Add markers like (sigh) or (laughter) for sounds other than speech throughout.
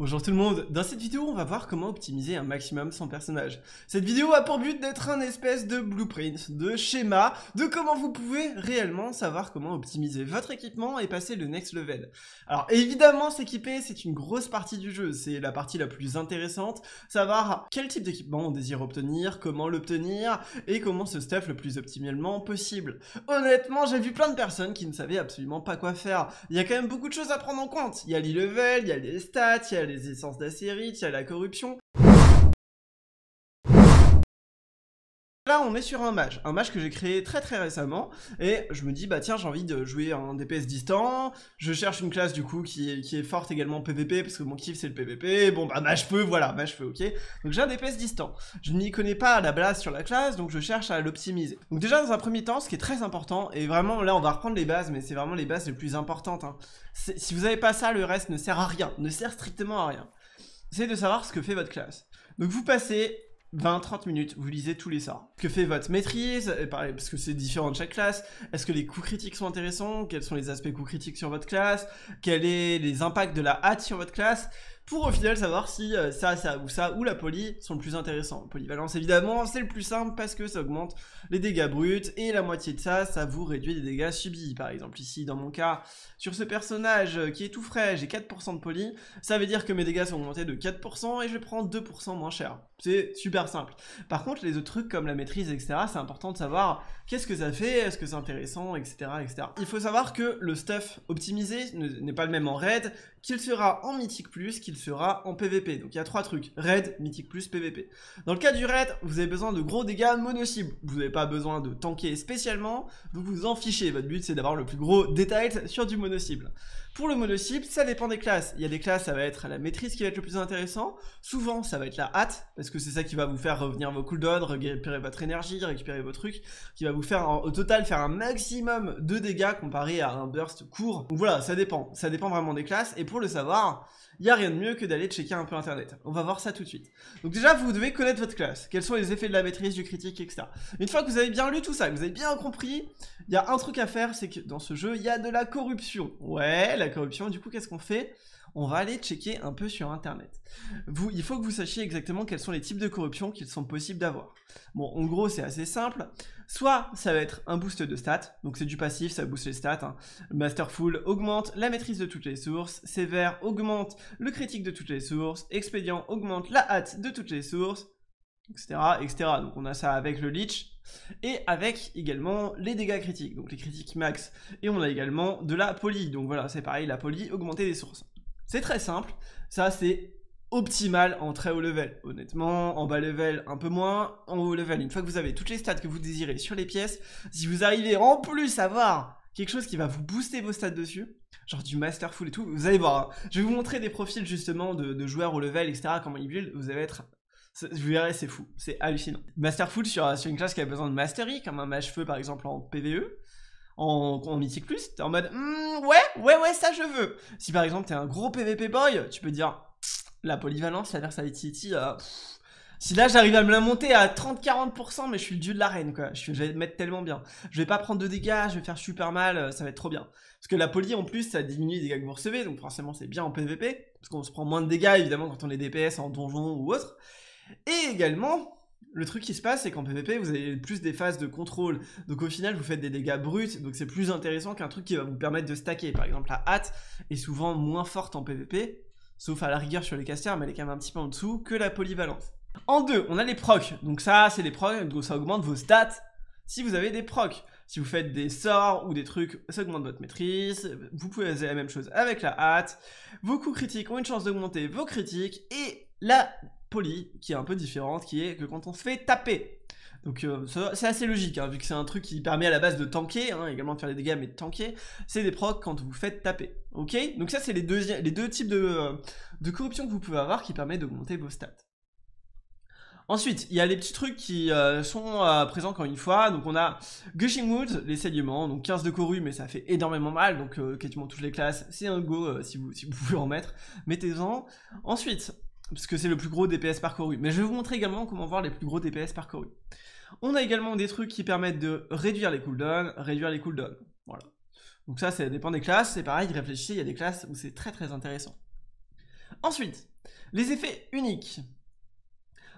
Bonjour tout le monde, dans cette vidéo on va voir comment optimiser un maximum son personnage. Cette vidéo a pour but d'être un espèce de blueprint, de schéma, de comment vous pouvez réellement savoir comment optimiser votre équipement et passer le next level. Alors évidemment s'équiper c'est une grosse partie du jeu, c'est la partie la plus intéressante, savoir quel type d'équipement on désire obtenir, comment l'obtenir et comment se stuff le plus optimalement possible. Honnêtement j'ai vu plein de personnes qui ne savaient absolument pas quoi faire, il y a quand même beaucoup de choses à prendre en compte, il y a les levels, il y a les stats, il y a il y les essences d'acérite, il y la corruption. on est sur un match, un match que j'ai créé très très récemment, et je me dis, bah tiens, j'ai envie de jouer un DPS distant, je cherche une classe du coup qui est, forte également PVP, parce que mon kiff c'est le PVP, bon bah match peu, voilà, match peu, ok. Donc j'ai un DPS distant, je n'y connais pas la base sur la classe, donc je cherche à l'optimiser. Donc déjà, dans un premier temps, ce qui est très important, et vraiment là on va reprendre les bases, mais c'est vraiment les bases les plus importantes, hein. si vous avez pas ça, le reste ne sert à rien, ne sert strictement à rien. C'est de savoir ce que fait votre classe. Donc vous passez 20-30 minutes, vous lisez tous les sorts. Que fait votre maîtrise Parce que c'est différent de chaque classe. Est-ce que les coûts critiques sont intéressants Quels sont les aspects coûts critiques sur votre classe Quels sont les impacts de la hâte sur votre classe pour au final savoir si euh, ça, ça ou ça ou la poly sont le plus intéressant. Polyvalence évidemment c'est le plus simple parce que ça augmente les dégâts bruts et la moitié de ça, ça vous réduit les dégâts subis. Par exemple ici dans mon cas, sur ce personnage euh, qui est tout frais, j'ai 4% de poly, ça veut dire que mes dégâts sont augmentés de 4% et je prends 2% moins cher. C'est super simple. Par contre les autres trucs comme la maîtrise etc, c'est important de savoir qu'est-ce que ça fait, est-ce que c'est intéressant etc etc. Il faut savoir que le stuff optimisé n'est pas le même en raid, qu'il sera en mythique plus, qu'il sera en PVP. Donc il y a trois trucs, raid, mythique plus, PVP. Dans le cas du raid, vous avez besoin de gros dégâts mono-cible. Vous n'avez pas besoin de tanker spécialement, vous vous en fichez. Votre but c'est d'avoir le plus gros détail sur du mono-cible. Pour le monocycle, ça dépend des classes. Il y a des classes, ça va être la maîtrise qui va être le plus intéressant. Souvent, ça va être la hâte, parce que c'est ça qui va vous faire revenir vos cooldowns, récupérer votre énergie, récupérer vos trucs, qui va vous faire au total faire un maximum de dégâts comparé à un burst court. Donc voilà, ça dépend. Ça dépend vraiment des classes. Et pour le savoir, il n'y a rien de mieux que d'aller checker un peu internet. On va voir ça tout de suite. Donc déjà, vous devez connaître votre classe. Quels sont les effets de la maîtrise, du critique, etc. Une fois que vous avez bien lu tout ça, que vous avez bien compris, il y a un truc à faire, c'est que dans ce jeu, il y a de la corruption. Ouais, la corruption. Du coup, qu'est-ce qu'on fait On va aller checker un peu sur Internet. Vous, il faut que vous sachiez exactement quels sont les types de corruption qu'ils sont possibles d'avoir. Bon, en gros, c'est assez simple. Soit ça va être un boost de stats, donc c'est du passif, ça booste les stats. Hein. Masterful augmente la maîtrise de toutes les sources, Sévère augmente le critique de toutes les sources, Expédient augmente la hâte de toutes les sources, etc., etc. Donc on a ça avec le leech, et avec également les dégâts critiques, donc les critiques max, et on a également de la poly, donc voilà, c'est pareil, la poly, augmenter des sources. C'est très simple, ça c'est optimal en très haut level. Honnêtement, en bas level, un peu moins, en haut level, une fois que vous avez toutes les stats que vous désirez sur les pièces, si vous arrivez en plus à avoir quelque chose qui va vous booster vos stats dessus, genre du masterful et tout, vous allez voir, hein. je vais vous montrer des profils justement de, joueurs au level, etc., comment ils build, vous allez être vous verrez, c'est fou, c'est hallucinant. Masterful sur, sur une classe qui a besoin de mastery, comme un mage feu par exemple en PVE, en, Mythique Plus, t'es en mode hmm, ouais, ouais, ouais, ça je veux. Si par exemple t'es un gros PVP boy, tu peux dire la polyvalence, la versatility, euh, si là j'arrive à me la monter à 30-40%, mais je suis le dieu de l'arène quoi, je vais mettre tellement bien. Je vais pas prendre de dégâts, je vais faire super mal, euh, ça va être trop bien. Parce que la poly en plus ça diminue les dégâts que vous recevez, donc forcément c'est bien en PVP, parce qu'on se prend moins de dégâts évidemment quand on est DPS en donjon ou autre. Et également, le truc qui se passe, c'est qu'en PvP, vous avez plus des phases de contrôle. Donc au final, vous faites des dégâts bruts, donc c'est plus intéressant qu'un truc qui va vous permettre de stacker. Par exemple, la hâte est souvent moins forte en PvP, sauf à la rigueur sur les casters, mais elle est quand même un petit peu en dessous, que la polyvalence. En deux, on a les procs. Donc ça, c'est les procs, donc ça augmente vos stats si vous avez des procs. Si vous faites des sorts ou des trucs, ça augmente votre maîtrise. Vous pouvez faire la même chose avec la hâte. Vos coups critiques ont une chance d'augmenter vos critiques. Et la qui est un peu différente, qui est que quand on se fait taper, donc euh, c'est assez logique, hein, vu que c'est un truc qui permet à la base de tanker, hein, également de faire des dégâts, mais de tanker, c'est des procs quand vous faites taper, ok Donc ça c'est les deux, les deux types de, euh, corruption que vous pouvez avoir qui permet d'augmenter vos stats. Ensuite, il y a les petits trucs qui euh, sont présents encore une fois. Donc on a Gushing Woods, les saignements, donc 15 de coru, mais ça fait énormément mal. Donc quasiment toutes les classes, c'est un go si, vous, si vous pouvez (laughs) en mettre. Mettez-en. Ensuite, parce que c'est le plus gros DPS parcouru. Mais je vais vous montrer également comment voir les plus gros DPS parcourus. On a également des trucs qui permettent de réduire les cooldowns, réduire les cooldowns. Voilà. Donc ça, ça dépend des classes. C'est pareil, réfléchissez, il y a des classes où c'est très très intéressant. Ensuite, les effets uniques.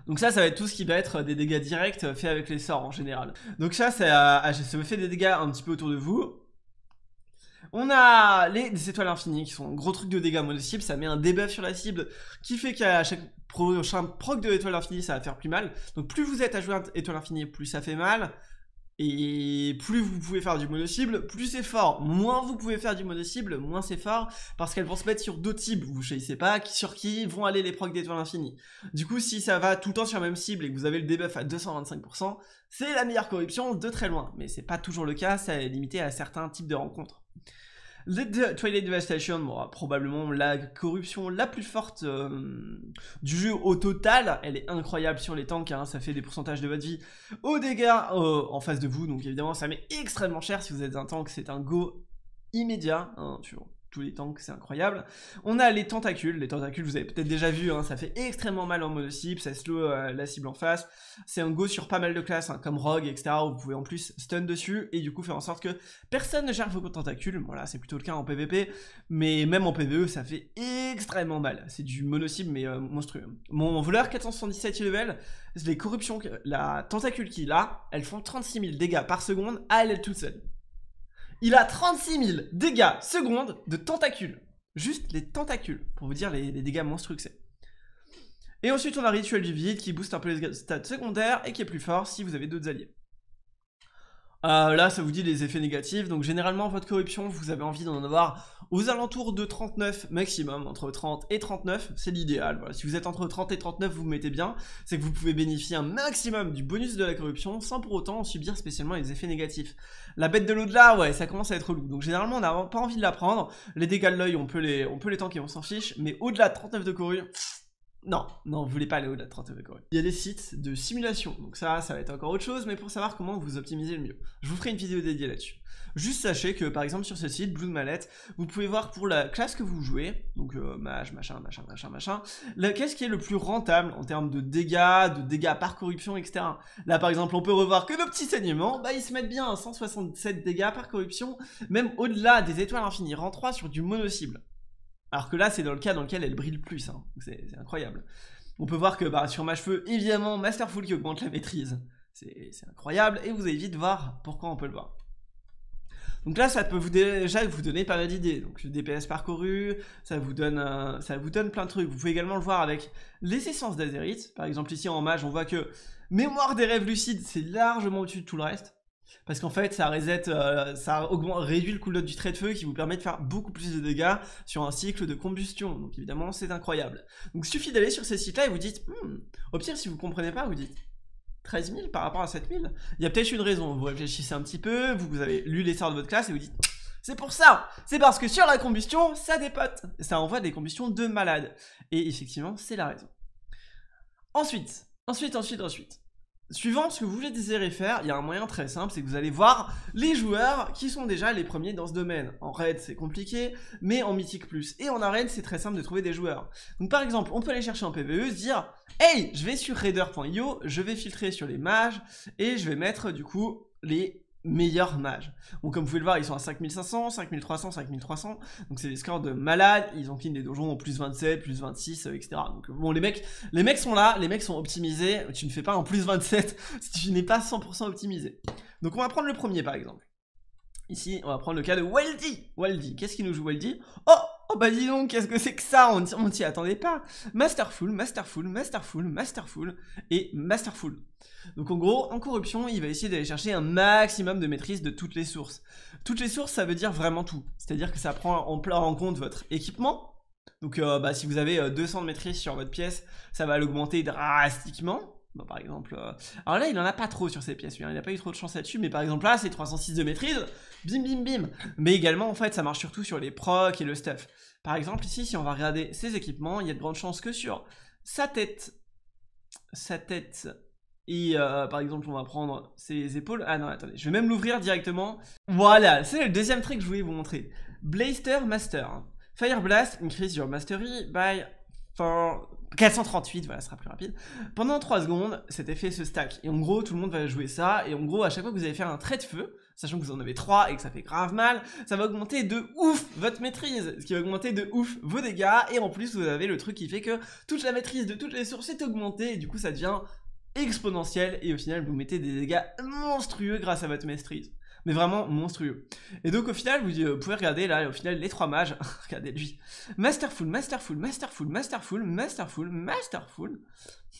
Donc ça, ça va être tout ce qui va être des dégâts directs faits avec les sorts en général. Donc ça, ça, ça fait des dégâts un petit peu autour de vous. On a les, étoiles infinies qui sont un gros truc de dégâts mono-cible, ça met un debuff sur la cible qui fait qu'à chaque prochain proc de l'étoile infinie, ça va faire plus mal. Donc plus vous êtes à jouer à étoile infinie, plus ça fait mal. Et plus vous pouvez faire du mono cible, plus c'est fort. Moins vous pouvez faire du mono cible, moins c'est fort, parce qu'elles vont se mettre sur d'autres cibles, vous ne choisissez pas sur qui vont aller les procs d'étoiles infinies. Du coup, si ça va tout le temps sur la même cible et que vous avez le debuff à 225%, c'est la meilleure corruption de très loin. Mais c'est pas toujours le cas, ça est limité à certains types de rencontres. The Twilight Devastation, bon, probablement la corruption la plus forte euh, du jeu au total. Elle est incroyable sur les tanks, hein, ça fait des pourcentages de votre vie au dégâts euh, en face de vous. Donc évidemment, ça met extrêmement cher si vous êtes un tank, c'est un go immédiat. Hein, tu vois tous les tanks, c'est incroyable. On a les tentacules, les tentacules vous avez peut-être déjà vu, hein, ça fait extrêmement mal en mode cible, ça slow euh, la cible en face, c'est un go sur pas mal de classes, hein, comme Rogue, etc., où vous pouvez en plus stun dessus, et du coup faire en sorte que personne ne gère vos tentacules, voilà, c'est plutôt le cas en PvP, mais même en PvE, ça fait extrêmement mal, c'est du mono cible, mais euh, monstrueux. Mon voleur 477 level, les corruptions, la tentacule qu'il a, elles font 36 000 dégâts par seconde à elle toute seule. Il a 36 000 dégâts secondes de tentacules. Juste les tentacules, pour vous dire les, dégâts monstrueux que c'est. Et ensuite, on a Rituel du Vide qui booste un peu les stats secondaires et qui est plus fort si vous avez d'autres alliés. Euh, là, ça vous dit les effets négatifs. Donc, généralement, votre corruption, vous avez envie d'en avoir aux alentours de 39 maximum, entre 30 et 39, c'est l'idéal. Si vous êtes entre 30 et 39, vous, vous mettez bien, c'est que vous pouvez bénéficier un maximum du bonus de la corruption sans pour autant en subir spécialement les effets négatifs. La bête de l'au-delà, ouais, ça commence à être lourd. Donc, généralement, on n'a pas envie de la prendre. Les dégâts de l'œil, on peut les, on peut les tanker, on s'en fiche. Mais au-delà de 39 de corruption, non, non, vous voulez pas aller au-delà de 30 Il y a des sites de simulation, donc ça, ça va être encore autre chose, mais pour savoir comment vous optimisez le mieux. Je vous ferai une vidéo dédiée là-dessus. Juste sachez que, par exemple, sur ce site, Blue Mallette, vous pouvez voir pour la classe que vous jouez, donc euh, mage, machin, machin, machin, machin, qu'est-ce qui est le plus rentable en termes de dégâts, de dégâts par corruption, etc. Là, par exemple, on peut revoir que nos petits saignements, bah ils se mettent bien à hein, 167 dégâts par corruption, même au-delà des étoiles infinies, rang 3 sur du mono-cible. Alors que là, c'est dans le cas dans lequel elle brille plus. Hein. C'est incroyable. On peut voir que bah, sur ma cheveux, évidemment, Masterful qui augmente la maîtrise. C'est incroyable. Et vous allez vite voir pourquoi on peut le voir. Donc là, ça peut vous déjà vous donner pas mal d'idées. Donc le DPS parcouru, ça vous donne euh, ça vous donne plein de trucs. Vous pouvez également le voir avec les essences d'Azerith, Par exemple, ici en mage, on voit que Mémoire des rêves lucides, c'est largement au-dessus de tout le reste. Parce qu'en fait, ça euh, ça réduit le cooldown du trait de feu qui vous permet de faire beaucoup plus de dégâts sur un cycle de combustion. Donc évidemment, c'est incroyable. Donc suffit d'aller sur ces sites-là et vous dites, hmm. au pire, si vous comprenez pas, vous dites 13 000 par rapport à 7 000. Il y a peut-être une raison. Vous réfléchissez un petit peu, vous, vous avez lu l'essor de votre classe et vous dites, c'est pour ça C'est parce que sur la combustion, ça dépote. Ça envoie des combustions de malade. Et effectivement, c'est la raison. Ensuite, ensuite, ensuite, ensuite. Suivant ce que vous désirez faire, il y a un moyen très simple, c'est que vous allez voir les joueurs qui sont déjà les premiers dans ce domaine. En raid, c'est compliqué, mais en mythique plus et en arène, c'est très simple de trouver des joueurs. Donc par exemple, on peut aller chercher en PvE, se dire « Hey, je vais sur raider.io, je vais filtrer sur les mages et je vais mettre du coup les meilleur mage. Donc comme vous pouvez le voir, ils sont à 5500, 5300, 5300. Donc c'est des scores de malades. Ils ont clean des donjons en plus 27, plus 26, euh, etc. Donc bon, les mecs, les mecs sont là, les mecs sont optimisés. Tu ne fais pas en plus 27 (laughs) si tu n'es pas 100% optimisé. Donc on va prendre le premier par exemple. Ici, on va prendre le cas de Weldy. Weldy, qu'est-ce qu'il nous joue Weldy Oh Oh bah dis donc, qu'est-ce que c'est que ça On, ne t'y attendait pas. Masterful, Masterful, Masterful, Masterful et Masterful. Donc en gros, en corruption, il va essayer d'aller chercher un maximum de maîtrise de toutes les sources. Toutes les sources, ça veut dire vraiment tout. C'est-à-dire que ça prend en plein en compte votre équipement. Donc euh, bah, si vous avez 200 euh, de maîtrise sur votre pièce, ça va l'augmenter drastiquement par exemple, euh, alors là, il en a pas trop sur ces pièces, hein. il a pas eu trop de chance là-dessus, mais par exemple là, c'est 306 de maîtrise, bim bim bim. Mais également, en fait, ça marche surtout sur les procs et le stuff. Par exemple, ici, si on va regarder ses équipements, il y a de grandes chances que sur sa tête, sa tête, et euh, par exemple, on va prendre ses épaules. Ah non, attendez, je vais même l'ouvrir directement. Voilà, c'est le deuxième truc que je voulais vous montrer. Blaster Master. Hein. Fire Blast increase your mastery by 438, voilà, ce sera plus rapide. Pendant 3 secondes, cet effet se stack. Et en gros, tout le monde va jouer ça. Et en gros, à chaque fois que vous allez faire un trait de feu, sachant que vous en avez 3 et que ça fait grave mal, ça va augmenter de ouf votre maîtrise, ce qui va augmenter de ouf vos dégâts. Et en plus, vous avez le truc qui fait que toute la maîtrise de toutes les sources est augmentée. Et du coup, ça devient exponentiel. Et au final, vous mettez des dégâts monstrueux grâce à votre maîtrise mais vraiment monstrueux. Et donc au final, euh, vous, pouvez regarder là, au final, les trois mages, (laughs) regardez lui, masterful, masterful, masterful, masterful, masterful, masterful,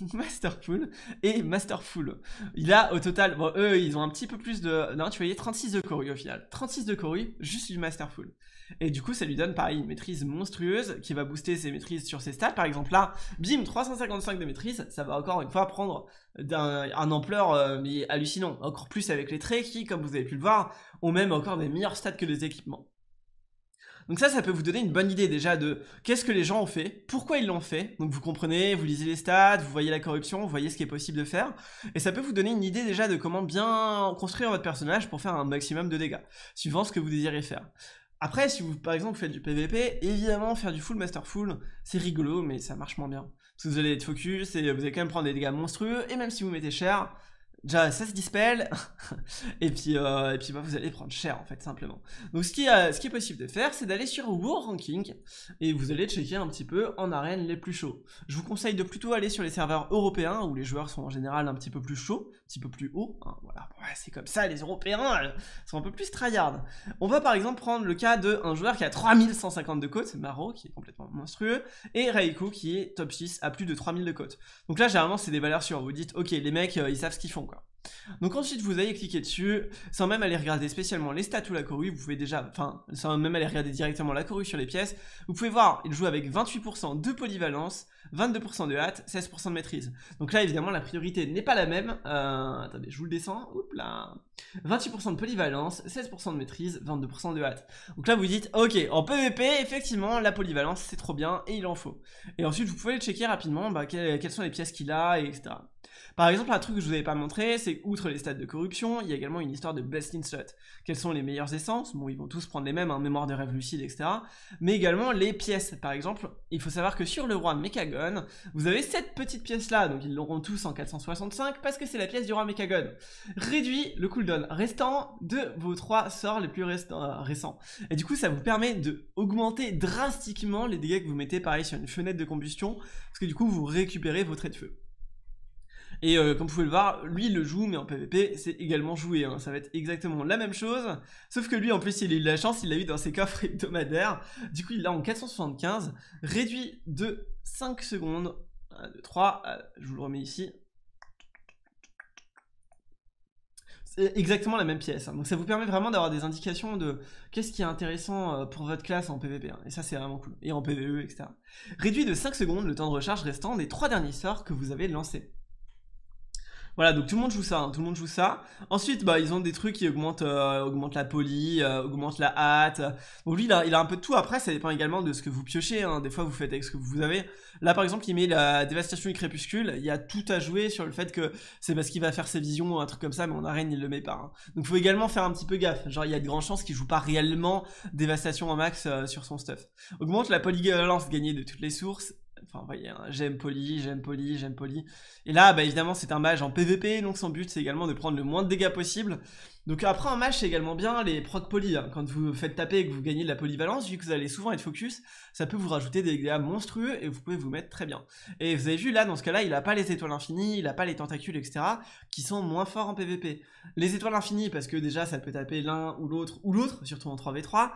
(laughs) masterful et masterful. Il a au total, bon, eux, ils ont un petit peu plus de, non, tu voyais 36 de Coru au final, 36 de Cori, juste du masterful. Et du coup, ça lui donne pareil une maîtrise monstrueuse qui va booster ses maîtrises sur ses stats. Par exemple, là, bim, 355 de maîtrise, ça va encore une fois prendre d'un un ampleur euh, hallucinant. Encore plus avec les traits qui, comme vous avez pu le voir, ont même encore des meilleurs stats que les équipements. Donc ça, ça peut vous donner une bonne idée déjà de qu'est-ce que les gens ont fait, pourquoi ils l'ont fait. Donc vous comprenez, vous lisez les stats, vous voyez la corruption, vous voyez ce qui est possible de faire. Et ça peut vous donner une idée déjà de comment bien construire votre personnage pour faire un maximum de dégâts, suivant ce que vous désirez faire. Après, si vous, par exemple, faites du PVP, évidemment, faire du full master full, c'est rigolo, mais ça marche moins bien. Parce que vous allez être focus et vous allez quand même prendre des dégâts monstrueux, et même si vous mettez cher, Déjà, ça se dispelle, (laughs) et puis, euh, et puis bah, vous allez prendre cher, en fait, simplement. Donc, ce qui, euh, ce est possible de faire, c'est d'aller sur World Ranking, et vous allez checker un petit peu en arène les plus chauds. Je vous conseille de plutôt aller sur les serveurs européens, où les joueurs sont en général un petit peu plus chauds, un petit peu plus hauts. Hein, voilà, c'est comme ça, les Européens sont un peu plus tryhard. On va par exemple prendre le cas d'un joueur qui a 3150 de côte, Maro, qui est complètement monstrueux, et Raikou, qui est top 6 à plus de 3000 de cotes. Donc là, généralement, c'est des valeurs sûres. Vous dites, ok, les mecs, euh, ils savent ce qu'ils font, quoi. Donc ensuite, vous allez cliquer dessus, sans même aller regarder spécialement les stats ou la corrue, vous pouvez déjà, enfin, sans même aller regarder directement la corrue sur les pièces, vous pouvez voir, il joue avec 28% de polyvalence, 22% de hâte, 16% de maîtrise. Donc là, évidemment, la priorité n'est pas la même. Euh, attendez, je vous le descends. Oups là 28% de polyvalence, 16% de maîtrise, 22% de hâte. Donc là vous dites, ok, en PvP, effectivement, la polyvalence c'est trop bien et il en faut. Et ensuite vous pouvez checker rapidement bah, quelles sont les pièces qu'il a, etc. Par exemple, un truc que je ne vous avais pas montré, c'est outre les stats de corruption, il y a également une histoire de best in slot. Quelles sont les meilleures essences Bon, ils vont tous prendre les mêmes, un hein, mémoire de rêve lucide, etc. Mais également les pièces. Par exemple, il faut savoir que sur le roi Mechagon, vous avez cette petite pièce là, donc ils l'auront tous en 465 parce que c'est la pièce du roi Mechagon. Réduit le coût restant de vos trois sorts les plus euh, récents. Et du coup, ça vous permet de augmenter drastiquement les dégâts que vous mettez, pareil, sur une fenêtre de combustion, parce que du coup, vous récupérez vos traits de feu. Et euh, comme vous pouvez le voir, lui le joue, mais en PvP, c'est également joué. Hein. Ça va être exactement la même chose. Sauf que lui, en plus, il a eu la chance, il l'a eu dans ses coffres (laughs) hebdomadaires. Du coup, il l'a en 475, réduit de 5 secondes. 1, 3, euh, je vous le remets ici, exactement la même pièce. Hein. Donc ça vous permet vraiment d'avoir des indications de qu'est-ce qui est intéressant euh, pour votre classe en PvP. Hein. Et ça c'est vraiment cool. Et en PvE, etc. Réduit de 5 secondes le temps de recharge restant des 3 derniers sorts que vous avez lancés. Voilà, donc tout le monde joue ça, hein, tout le monde joue ça. Ensuite, bah, ils ont des trucs qui augmentent, euh, la poly, euh, augmentent la hâte. Bon, lui, il a, il a, un peu de tout. Après, ça dépend également de ce que vous piochez. Hein. Des fois, vous faites avec ce que vous avez. Là, par exemple, il met la dévastation du crépuscule. Il y a tout à jouer sur le fait que c'est parce qu'il va faire ses visions ou un truc comme ça, mais en arène, il le met pas. Donc, hein. Donc faut également faire un petit peu gaffe. Genre, il y a de grandes chances qu'il joue pas réellement dévastation en max euh, sur son stuff. Augmente la polyvalence gagnée de toutes les sources enfin, vous voyez, hein, j'aime poli, j'aime poli, j'aime poli. Et là, bah, évidemment, c'est un mage en PVP, donc son but, c'est également de prendre le moins de dégâts possible. Donc après, un match c'est également bien les proc poli. Hein. Quand vous faites taper et que vous gagnez de la polyvalence, vu que vous allez souvent être focus, ça peut vous rajouter des dégâts monstrueux et vous pouvez vous mettre très bien. Et vous avez vu, là, dans ce cas-là, il a pas les étoiles infinies, il a pas les tentacules, etc., qui sont moins forts en PVP. Les étoiles infinies, parce que déjà, ça peut taper l'un ou l'autre, ou l'autre, surtout en 3v3.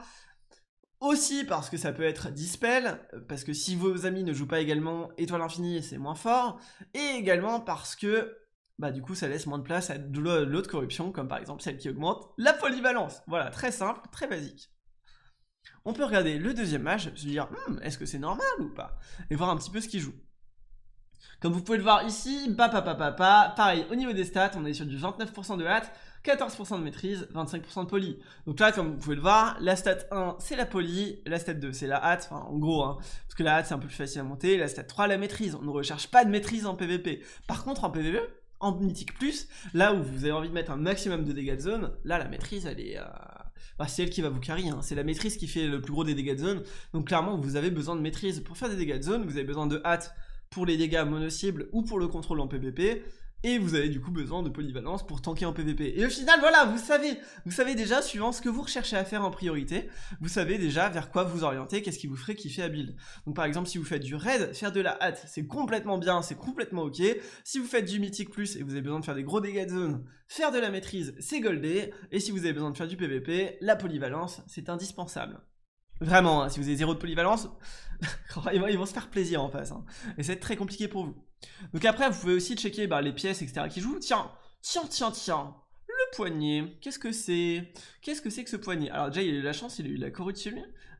Aussi parce que ça peut être dispel, parce que si vos amis ne jouent pas également étoile infinie, c'est moins fort, et également parce que bah du coup ça laisse moins de place à l'autre corruption, comme par exemple celle qui augmente la polyvalence. Voilà, très simple, très basique. On peut regarder le deuxième match, se dire hmm, est-ce que c'est normal ou pas, et voir un petit peu ce qu'il joue. Comme vous pouvez le voir ici, papa papa papa pareil, au niveau des stats, on est sur du 29% de hâte, 14% de maîtrise, 25% de poly. Donc là, comme vous pouvez le voir, la stat 1, c'est la poly, la stat 2, c'est la hâte, enfin en gros, hein. parce que la hâte, c'est un peu plus facile à monter, la stat 3, la maîtrise. On ne recherche pas de maîtrise en PvP. Par contre, en PvE, en mythique plus, là où vous avez envie de mettre un maximum de dégâts de zone, là, la maîtrise, elle est... Euh, bah, c'est elle qui va vous carry, hein. c'est la maîtrise qui fait le plus gros des dégâts de zone. Donc clairement, vous avez besoin de maîtrise pour faire des dégâts de zone, vous avez besoin de hâte pour les dégâts mono cible ou pour le contrôle en PvP et vous avez du coup besoin de polyvalence pour tanker en PvP. Et au final, voilà, vous savez, vous savez déjà, suivant ce que vous recherchez à faire en priorité, vous savez déjà vers quoi vous orienter, qu'est-ce qui vous ferait kiffer à build. Donc par exemple, si vous faites du raid, faire de la hâte, c'est complètement bien, c'est complètement ok. Si vous faites du mythique plus et vous avez besoin de faire des gros dégâts de zone, faire de la maîtrise, c'est goldé. Et si vous avez besoin de faire du PvP, la polyvalence, c'est indispensable. Vraiment, hein, si vous avez zéro de polyvalence, (laughs) ils vont se faire plaisir en face. Hein. Et c'est très compliqué pour vous. Donc après, vous pouvez aussi checker bah, les pièces, etc. qui jouent. Tiens, tiens, tiens, tiens, le poignet, qu'est-ce que c'est Qu'est-ce que c'est que ce poignet Alors déjà, il a eu la chance, il a eu la corruption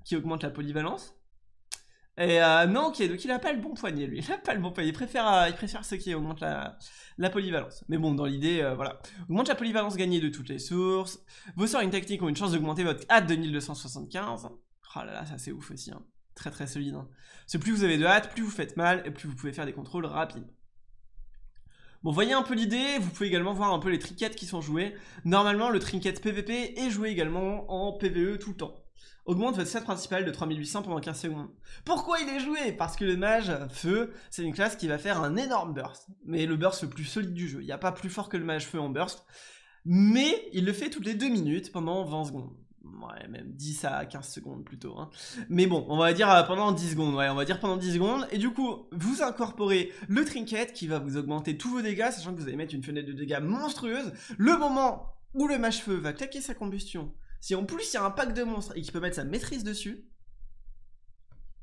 qui augmente la polyvalence. Et euh, non, ok, donc il a pas le bon poignet, lui. (laughs) Il a pas le bon poignet. Il préfère, euh, il préfère ce qui augmente la, polyvalence. Mais bon, dans l'idée, euh, voilà. Augmente la polyvalence gagnée de toutes les sources. Vos sorts et une ont une chance d'augmenter votre hâte de 1275. Oh là là, ça c'est ouf aussi. Hein très très solide. Hein. plus vous avez de hâte, plus vous faites mal et plus vous pouvez faire des contrôles rapides. Bon, voyez un peu l'idée, vous pouvez également voir un peu les trinkets qui sont joués. Normalement, le trinket PVP est joué également en PVE tout le temps. Augmente votre set principal de 3800 pendant 15 secondes. Pourquoi il est joué Parce que le mage feu, c'est une classe qui va faire un énorme burst. Mais le burst le plus solide du jeu. Il n'y a pas plus fort que le mage feu en burst. Mais il le fait toutes les 2 minutes pendant 20 secondes ouais, même 10 à 15 secondes plutôt. Hein. Mais bon, on va dire euh, pendant 10 secondes, ouais, on va dire pendant 10 secondes. Et du coup, vous incorporez le trinket qui va vous augmenter tous vos dégâts, sachant que vous allez mettre une fenêtre de dégâts monstrueuse. Le moment où le mâche-feu va claquer sa combustion, si en plus il y a un pack de monstres et qu'il peut mettre sa maîtrise dessus,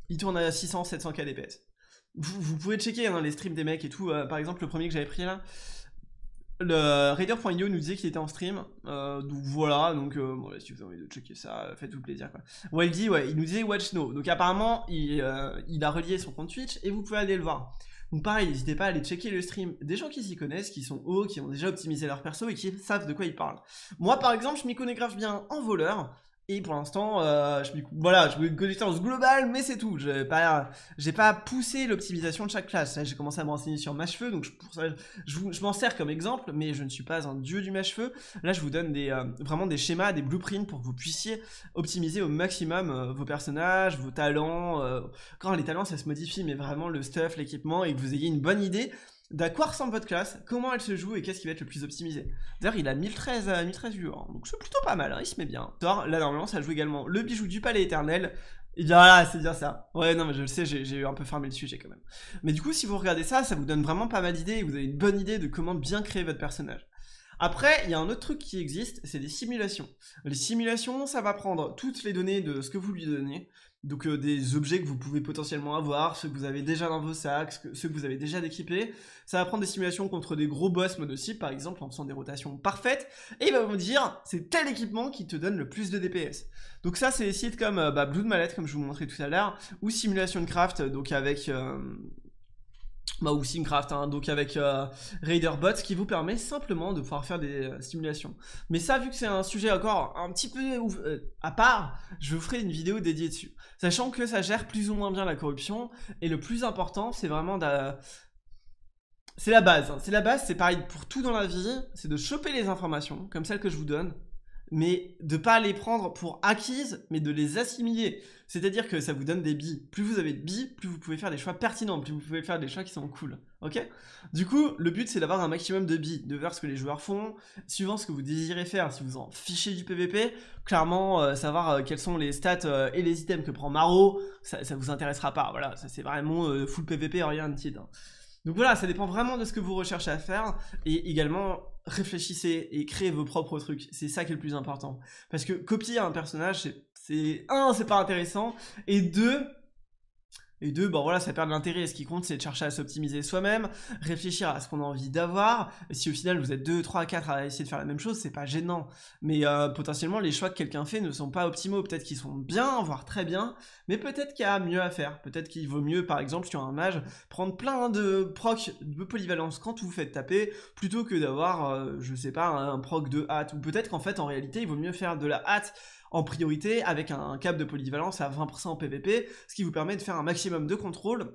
il tourne à 600-700k Vous, vous, pouvez checker hein, les streams des mecs et tout. Euh, par exemple, le premier que j'avais pris là, le Raider.io nous disait qu'il était en stream, euh, donc voilà, donc euh, si vous avez envie de checker ça, euh, faites-vous plaisir quoi. ouais, il nous disait Watch Snow, donc apparemment il, il, a relié son compte Twitch et vous pouvez aller le voir. Donc pareil, n'hésitez pas à aller checker le stream des gens qui s'y connaissent, qui sont hauts, qui ont déjà optimisé leur perso et qui savent de quoi ils parlent. Moi par exemple, je m'y connais grave bien en voleur, et pour l'instant, euh, je, voilà, je mets une connaissance globale, mais c'est tout. J'ai pas, j'ai pas poussé l'optimisation de chaque classe. J'ai commencé à me renseigner sur ma feu donc je, pour je, m'en sers comme exemple, mais je ne suis pas un dieu du mâche-feu. Là, je vous donne des, euh, vraiment des schémas, des blueprints pour que vous puissiez optimiser au maximum euh, vos personnages, vos talents. Euh, quand les talents, ça se modifie, mais vraiment le stuff, l'équipement, et que vous ayez une bonne idée D'à quoi ressemble votre classe Comment elle se joue et qu'est-ce qui va être le plus optimisé D'ailleurs, il a 1013, à 1013 viewers, hein, donc c'est plutôt pas mal, hein, il se met bien. Là, normalement, ça joue également le bijou du palais éternel. Et bien voilà, c'est bien ça. Ouais, non, mais je le sais, j'ai eu un peu fermé le sujet quand même. Mais du coup, si vous regardez ça, ça vous donne vraiment pas mal d'idées et vous avez une bonne idée de comment bien créer votre personnage. Après, il y a un autre truc qui existe, c'est des simulations. Les simulations, ça va prendre toutes les données de ce que vous lui donnez, donc euh, des objets que vous pouvez potentiellement avoir, ceux que vous avez déjà dans vos sacs, ceux que vous avez déjà équipés. Ça va prendre des simulations contre des gros boss mode aussi, par exemple, en faisant des rotations parfaites. Et il va vous dire, c'est tel équipement qui te donne le plus de DPS. Donc ça, c'est des sites comme euh, bah, Blue de Blood comme je vous montrais tout à l'heure, ou Simulation de Craft, euh, donc avec bah, ou Simcraft, hein, donc avec euh, RaiderBot, qui vous permet simplement de pouvoir faire des euh, simulations. Mais ça, vu que c'est un sujet encore un petit peu ouf, euh, à part, je vous ferai une vidéo dédiée dessus. Sachant que ça gère plus ou moins bien la corruption, et le plus important, c'est vraiment de... C'est la base, hein. c'est la base, c'est pareil pour tout dans la vie, c'est de choper les informations, comme celle que je vous donne, mais de pas les prendre pour acquises, mais de les assimiler. C'est-à-dire que ça vous donne des billes. Plus vous avez de billes, plus vous pouvez faire des choix pertinents, plus vous pouvez faire des choix qui sont cool. Ok Du coup, le but c'est d'avoir un maximum de billes, de voir ce que les joueurs font, suivant ce que vous désirez faire. Si vous en fichez du PVP, clairement, euh, savoir euh, quels sont les stats euh, et les items que prend Maro, ça, ne vous intéressera pas. Voilà, ça c'est vraiment full PVP de Hein. Donc voilà, ça dépend vraiment de ce que vous recherchez à faire et également réfléchissez et créez vos propres trucs. C'est ça qui est le plus important. Parce que copier un personnage, c'est un, c'est pas intéressant et deux, et deux, bon bah voilà, ça perd de l'intérêt. Ce qui compte, c'est de chercher à s'optimiser soi-même, réfléchir à ce qu'on a envie d'avoir. si au final vous êtes 2, 3, 4 à essayer de faire la même chose, c'est pas gênant. Mais euh, potentiellement, les choix que quelqu'un fait ne sont pas optimaux. Peut-être qu'ils sont bien, voire très bien, mais peut-être qu'il y a mieux à faire. Peut-être qu'il vaut mieux, par exemple, sur un mage, prendre plein de procs de polyvalence quand vous faites taper, plutôt que d'avoir, euh, je sais pas, un proc de hâte. Ou peut-être qu'en fait, en réalité, il vaut mieux faire de la hâte en priorité avec un cap de polyvalence à 20% en PVP, ce qui vous permet de faire un maximum de contrôle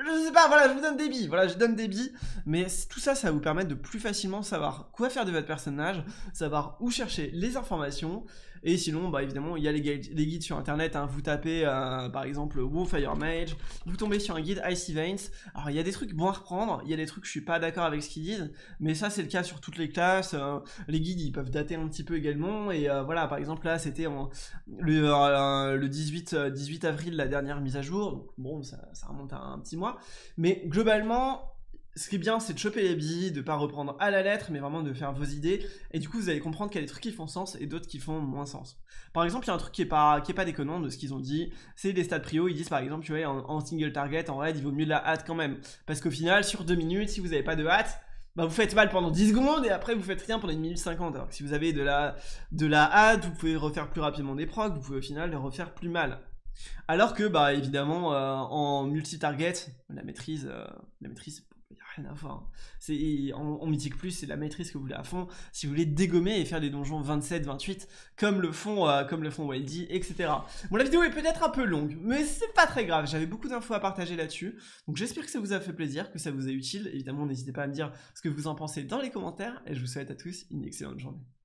je sais pas, voilà, je vous donne des billes, voilà, je donne des billes, mais tout ça, ça va vous permettre de plus facilement savoir quoi faire de votre personnage, savoir où chercher les informations, et sinon, bah évidemment, il y a les, guides, les guides sur internet, hein. vous tapez euh, par exemple WoW Fire Mage, vous tombez sur un guide Icy Veins, alors il y a des trucs bons à reprendre, il y a des trucs je suis pas d'accord avec ce qu'ils disent, mais ça c'est le cas sur toutes les classes, hein. les guides ils peuvent dater un petit peu également, et euh, voilà, par exemple là c'était le, 18, euh, 18 avril la dernière mise à jour, donc bon, ça remonte à un petit mois, mais globalement, ce qui est bien, c'est de choper les billes, de pas reprendre à la lettre, mais vraiment de faire vos idées. Et du coup, vous allez comprendre qu'il y a des trucs qui font sens et d'autres qui font moins sens. Par exemple, il y a un truc qui est pas, pas déconnant de ce qu'ils ont dit, c'est les stats prio. Ils disent par exemple, tu vois, en, single target, en raid, il vaut mieux de la hâte quand même. Parce qu'au final, sur 2 minutes, si vous n'avez pas de hâte, bah, vous faites mal pendant 10 secondes et après vous faites rien pendant une minute 50. Alors si vous avez de la, de la hâte, vous pouvez refaire plus rapidement des procs, vous pouvez au final les refaire plus mal. Alors que, bah, évidemment, euh, en multi-target, la maîtrise, euh, la maîtrise, il n'y a rien à voir. Hein. C'est, en, mythique Plus, c'est la maîtrise que vous voulez à fond. Si vous voulez dégommer et faire des donjons 27, 28, comme le font, euh, comme le font Wildy, etc. Bon, la vidéo est peut-être un peu longue, mais c'est pas très grave. J'avais beaucoup d'infos à partager là-dessus. Donc, j'espère que ça vous a fait plaisir, que ça vous est utile. Évidemment, n'hésitez pas à me dire ce que vous en pensez dans les commentaires. Et je vous souhaite à tous une excellente journée.